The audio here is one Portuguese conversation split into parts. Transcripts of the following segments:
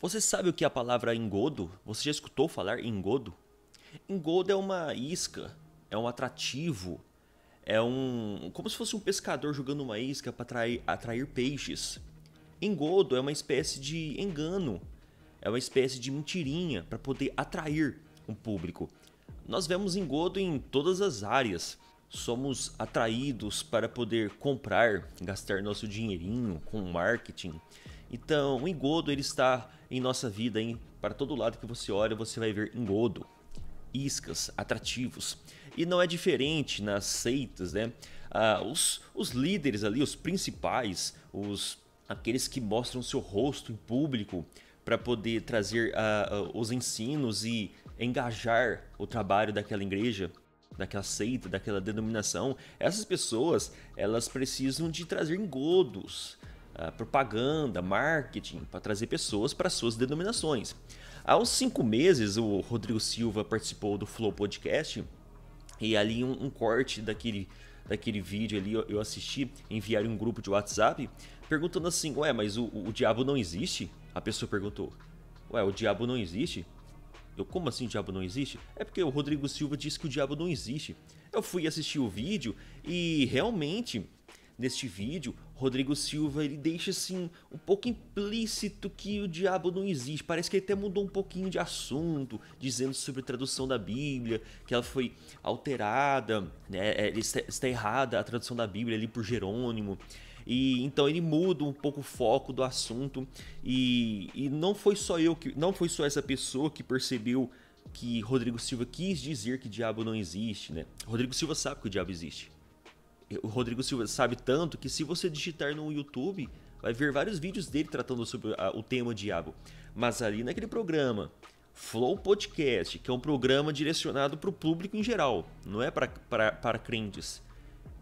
Você sabe o que é a palavra engodo? Você já escutou falar engodo? Engodo é uma isca, é um atrativo, é um. como se fosse um pescador jogando uma isca para atrair, atrair peixes. Engodo é uma espécie de engano, é uma espécie de mentirinha para poder atrair um público. Nós vemos engodo em todas as áreas. Somos atraídos para poder comprar, gastar nosso dinheirinho com marketing então, o engodo ele está em nossa vida, hein? Para todo lado que você olha, você vai ver engodo, iscas, atrativos. E não é diferente nas seitas, né? Ah, os, os líderes ali, os principais, os aqueles que mostram seu rosto em público para poder trazer uh, os ensinos e engajar o trabalho daquela igreja, daquela seita, daquela denominação. Essas pessoas, elas precisam de trazer engodos, propaganda, marketing, para trazer pessoas para suas denominações. Há uns cinco meses, o Rodrigo Silva participou do Flow Podcast e ali um, um corte daquele, daquele vídeo ali eu, eu assisti, enviaram um grupo de WhatsApp perguntando assim: Ué, mas o, o diabo não existe? A pessoa perguntou: Ué, o diabo não existe? Eu, como assim o diabo não existe? É porque o Rodrigo Silva disse que o diabo não existe. Eu fui assistir o vídeo e realmente Neste vídeo, Rodrigo Silva ele deixa assim um pouco implícito que o diabo não existe. Parece que ele até mudou um pouquinho de assunto, dizendo sobre a tradução da Bíblia, que ela foi alterada, né? É, está, está errada a tradução da Bíblia ali por Jerônimo. E então ele muda um pouco o foco do assunto e, e não foi só eu que não foi só essa pessoa que percebeu que Rodrigo Silva quis dizer que diabo não existe, né? Rodrigo Silva sabe que o diabo existe o Rodrigo Silva sabe tanto que se você digitar no YouTube, vai ver vários vídeos dele tratando sobre o tema diabo. Mas ali naquele programa, Flow Podcast, que é um programa direcionado para o público em geral, não é para crentes.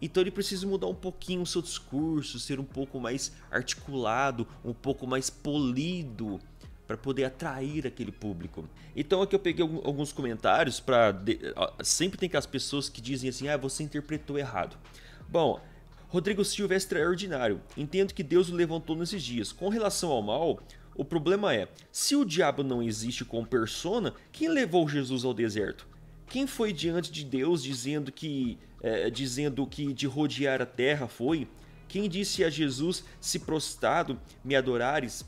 Então ele precisa mudar um pouquinho o seu discurso, ser um pouco mais articulado, um pouco mais polido para poder atrair aquele público. Então aqui eu peguei alguns comentários para sempre tem que as pessoas que dizem assim: "Ah, você interpretou errado". Bom, Rodrigo Silva é extraordinário. Entendo que Deus o levantou nesses dias. Com relação ao mal, o problema é: se o diabo não existe como persona, quem levou Jesus ao deserto? Quem foi diante de Deus dizendo que, é, dizendo que de rodear a terra foi? Quem disse a Jesus: Se prostrado me adorares?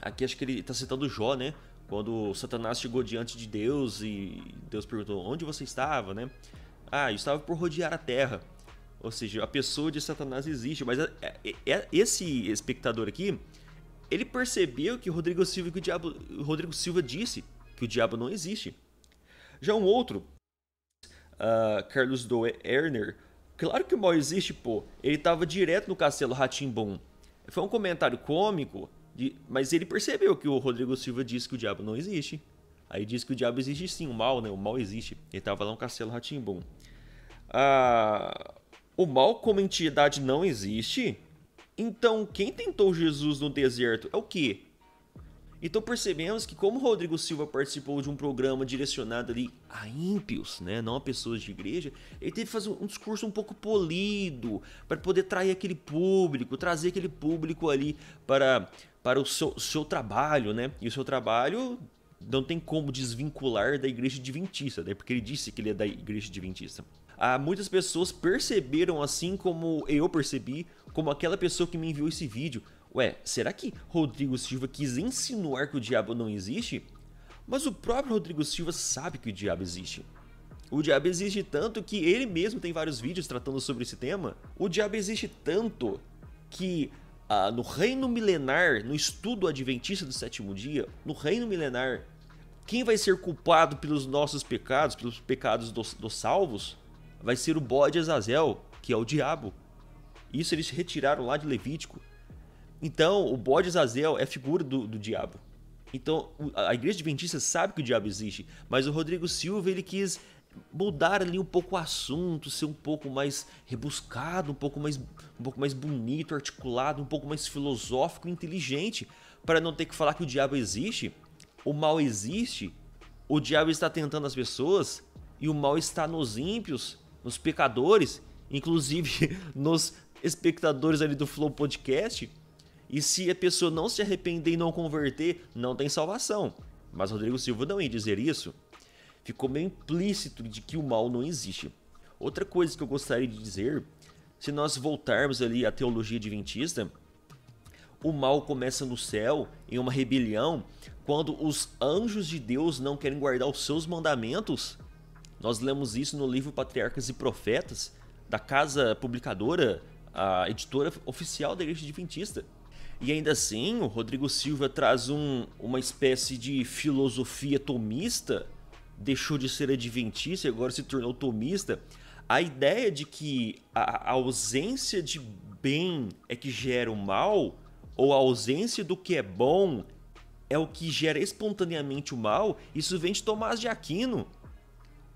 Aqui acho que ele está citando Jó, né? Quando Satanás chegou diante de Deus e Deus perguntou: Onde você estava, né? Ah, eu estava por rodear a terra. Ou seja, a pessoa de Satanás existe, mas é, é, é esse espectador aqui, ele percebeu que Rodrigo Silva que o diabo, Rodrigo Silva disse que o diabo não existe. Já um outro, uh, Carlos Doe Erner, claro que o mal existe, pô. Ele estava direto no castelo Ratimbom. Foi um comentário cômico, de, mas ele percebeu que o Rodrigo Silva disse que o diabo não existe. Aí diz que o diabo existe sim, o mal, né? O mal existe. Ele estava lá no castelo Ratimbom. Ah, o mal como entidade não existe? Então, quem tentou Jesus no deserto é o quê? Então percebemos que como Rodrigo Silva participou de um programa direcionado ali a ímpios, né, não a pessoas de igreja, ele teve que fazer um discurso um pouco polido para poder trair aquele público, trazer aquele público ali para, para o seu, seu trabalho, né? E o seu trabalho não tem como desvincular da igreja adventista, né? Porque ele disse que ele é da igreja adventista ah, muitas pessoas perceberam assim como eu percebi, como aquela pessoa que me enviou esse vídeo. Ué, será que Rodrigo Silva quis insinuar que o diabo não existe? Mas o próprio Rodrigo Silva sabe que o diabo existe. O diabo existe tanto que ele mesmo tem vários vídeos tratando sobre esse tema. O diabo existe tanto que ah, no reino milenar, no estudo adventista do sétimo dia, no reino milenar, quem vai ser culpado pelos nossos pecados, pelos pecados dos, dos salvos, vai ser o bode Azazel, que é o diabo. Isso eles retiraram lá de Levítico. Então, o bode Azazel é figura do, do diabo. Então, a igreja adventista sabe que o diabo existe, mas o Rodrigo Silva ele quis mudar ali um pouco o assunto, ser um pouco mais rebuscado, um pouco mais, um pouco mais bonito, articulado, um pouco mais filosófico, inteligente, para não ter que falar que o diabo existe, o mal existe, o diabo está tentando as pessoas e o mal está nos ímpios nos pecadores, inclusive nos espectadores ali do Flow Podcast. E se a pessoa não se arrepender e não converter, não tem salvação. Mas Rodrigo Silva não ia dizer isso. Ficou meio implícito de que o mal não existe. Outra coisa que eu gostaria de dizer, se nós voltarmos ali à teologia adventista, o mal começa no céu, em uma rebelião, quando os anjos de Deus não querem guardar os seus mandamentos nós lemos isso no livro Patriarcas e Profetas, da casa publicadora, a editora oficial da Igreja Adventista. E ainda assim, o Rodrigo Silva traz um, uma espécie de filosofia tomista, deixou de ser adventista e agora se tornou tomista. A ideia de que a, a ausência de bem é que gera o mal, ou a ausência do que é bom é o que gera espontaneamente o mal, isso vem de Tomás de Aquino,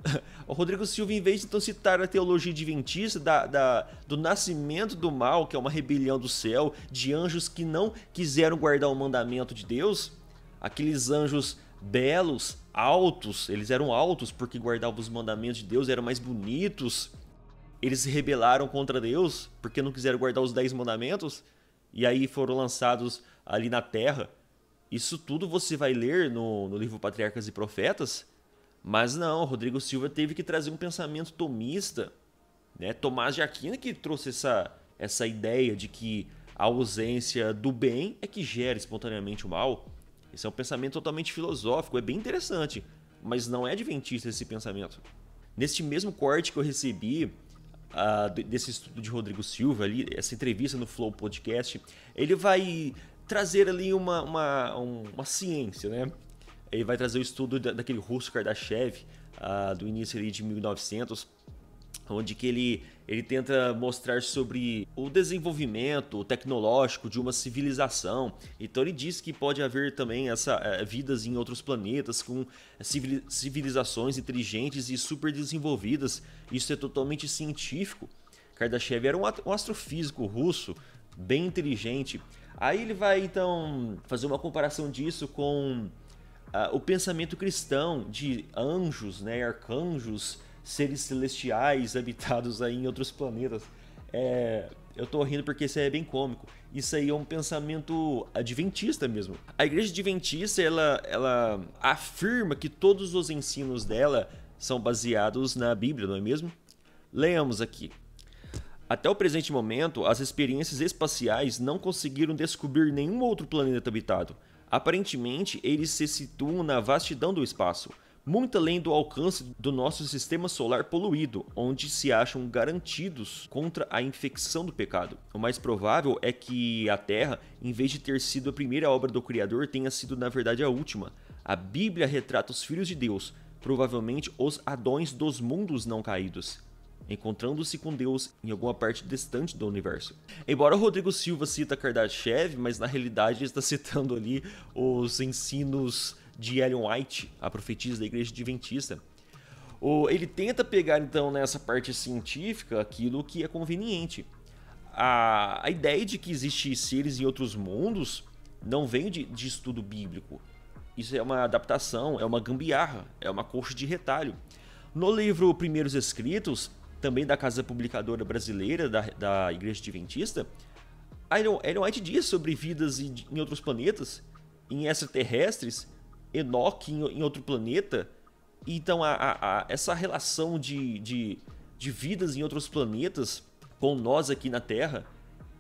O Rodrigo Silva, em vez de então citar a teologia adventista da, da, do nascimento do mal, que é uma rebelião do céu, de anjos que não quiseram guardar o mandamento de Deus, aqueles anjos belos, altos, eles eram altos porque guardavam os mandamentos de Deus, eram mais bonitos, eles se rebelaram contra Deus porque não quiseram guardar os dez mandamentos e aí foram lançados ali na terra. Isso tudo você vai ler no, no livro Patriarcas e Profetas mas não, Rodrigo Silva teve que trazer um pensamento tomista, né? Tomás de Aquino que trouxe essa, essa ideia de que a ausência do bem é que gera espontaneamente o mal. Esse é um pensamento totalmente filosófico, é bem interessante, mas não é adventista esse pensamento. Neste mesmo corte que eu recebi uh, desse estudo de Rodrigo Silva ali, essa entrevista no Flow Podcast, ele vai trazer ali uma, uma, uma ciência, né? Ele vai trazer o estudo daquele russo Kardashev, uh, do início ali de 1900, onde que ele, ele tenta mostrar sobre o desenvolvimento tecnológico de uma civilização. Então ele diz que pode haver também essa eh, vidas em outros planetas com civilizações inteligentes e super desenvolvidas. Isso é totalmente científico. Kardashev era um, um astrofísico russo bem inteligente. Aí ele vai então fazer uma comparação disso com uh, o pensamento cristão de anjos, né, arcanjos, seres celestiais habitados aí em outros planetas. É, eu tô rindo porque isso aí é bem cômico. Isso aí é um pensamento adventista mesmo. A igreja adventista, ela, ela afirma que todos os ensinos dela são baseados na Bíblia, não é mesmo? Leamos aqui. Até o presente momento, as experiências espaciais não conseguiram descobrir nenhum outro planeta habitado. Aparentemente, eles se situam na vastidão do espaço, muito além do alcance do nosso sistema solar poluído, onde se acham garantidos contra a infecção do pecado. O mais provável é que a Terra, em vez de ter sido a primeira obra do Criador, tenha sido na verdade a última. A Bíblia retrata os filhos de Deus, provavelmente os adões dos mundos não caídos encontrando-se com Deus em alguma parte distante do universo. Embora Rodrigo Silva cita Kardashev, mas na realidade ele está citando ali os ensinos de Ellen White, a profetisa da igreja adventista. Ele tenta pegar então nessa parte científica aquilo que é conveniente. A, a ideia de que existem seres em outros mundos não vem de, de estudo bíblico. Isso é uma adaptação, é uma gambiarra, é uma coxa de retalho. No livro Primeiros Escritos, também da Casa Publicadora Brasileira, da, da Igreja Adventista, Iron, Iron White diz sobre vidas em, em outros planetas, em extraterrestres, Enoch em, em outro planeta. Então, a, a, a, essa relação de, de, de vidas em outros planetas com nós aqui na Terra,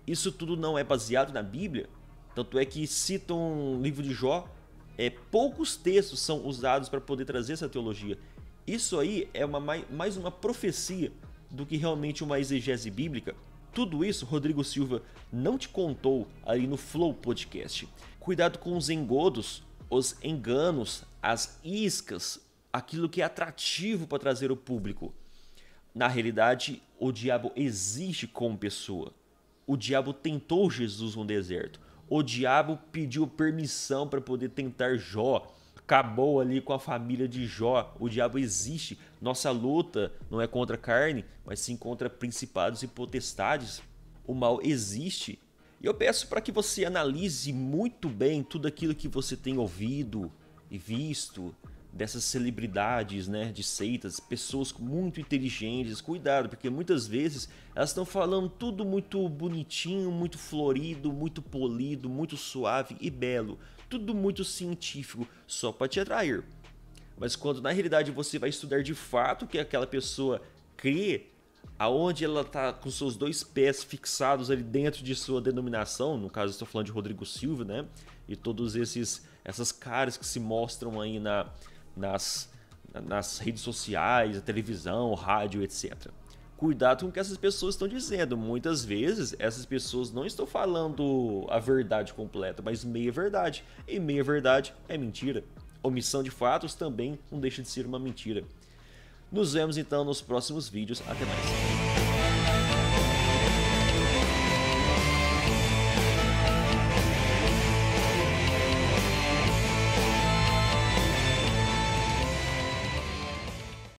isso tudo não é baseado na Bíblia. Tanto é que citam um livro de Jó, é, poucos textos são usados para poder trazer essa teologia. Isso aí é uma, mais uma profecia do que realmente uma exegese bíblica? Tudo isso Rodrigo Silva não te contou ali no Flow Podcast. Cuidado com os engodos, os enganos, as iscas, aquilo que é atrativo para trazer o público. Na realidade, o diabo existe como pessoa. O diabo tentou Jesus no deserto. O diabo pediu permissão para poder tentar Jó acabou ali com a família de Jó. O diabo existe. Nossa luta não é contra a carne, mas sim contra principados e potestades. O mal existe. E eu peço para que você analise muito bem tudo aquilo que você tem ouvido e visto dessas celebridades, né, de seitas, pessoas muito inteligentes. Cuidado, porque muitas vezes elas estão falando tudo muito bonitinho, muito florido, muito polido, muito suave e belo, tudo muito científico só para te atrair. Mas quando na realidade você vai estudar de fato o que aquela pessoa crê, aonde ela está com seus dois pés fixados ali dentro de sua denominação, no caso estou falando de Rodrigo Silva, né? E todos esses essas caras que se mostram aí na, nas, nas redes sociais, televisão, rádio, etc cuidado com o que essas pessoas estão dizendo. Muitas vezes, essas pessoas não estão falando a verdade completa, mas meia-verdade. E meia-verdade é mentira. Omissão de fatos também não deixa de ser uma mentira. Nos vemos então nos próximos vídeos. Até mais.